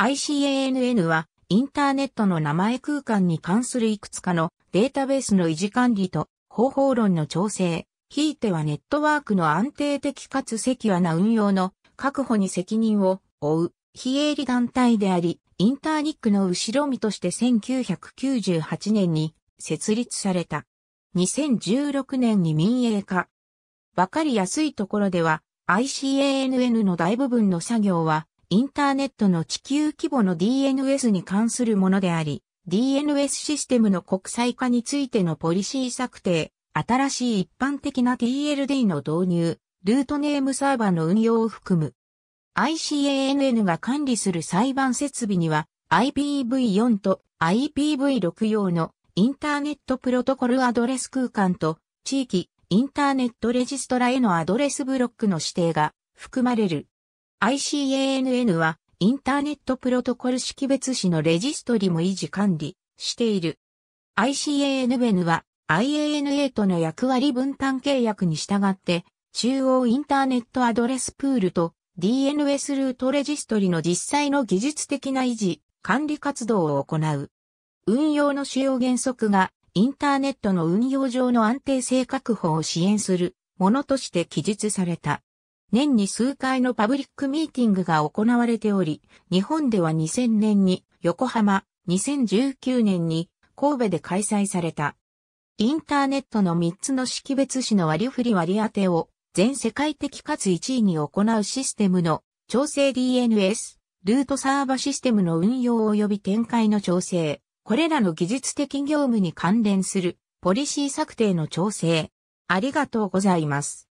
ICANN はインターネットの名前空間に関するいくつかのデータベースの維持管理と方法論の調整、ひいてはネットワークの安定的かつセキュアな運用の確保に責任を負う非営利団体であり、インターニックの後ろ身として1998年に設立された。2016年に民営化。わかりやすいところでは ICANN の大部分の作業はインターネットの地球規模の DNS に関するものであり、DNS システムの国際化についてのポリシー策定、新しい一般的な TLD の導入、ルートネームサーバーの運用を含む。ICANN が管理する裁判設備には IPv4 と IPv6 用のインターネットプロトコルアドレス空間と地域インターネットレジストラへのアドレスブロックの指定が含まれる。ICANN はインターネットプロトコル識別子のレジストリも維持管理している。ICANN は IANA との役割分担契約に従って中央インターネットアドレスプールと DNS ルートレジストリの実際の技術的な維持、管理活動を行う。運用の主要原則がインターネットの運用上の安定性確保を支援するものとして記述された。年に数回のパブリックミーティングが行われており、日本では2000年に横浜、2019年に神戸で開催された。インターネットの3つの識別紙の割り振り割り当てを全世界的かつ1位に行うシステムの調整 DNS、ルートサーバシステムの運用及び展開の調整、これらの技術的業務に関連するポリシー策定の調整。ありがとうございます。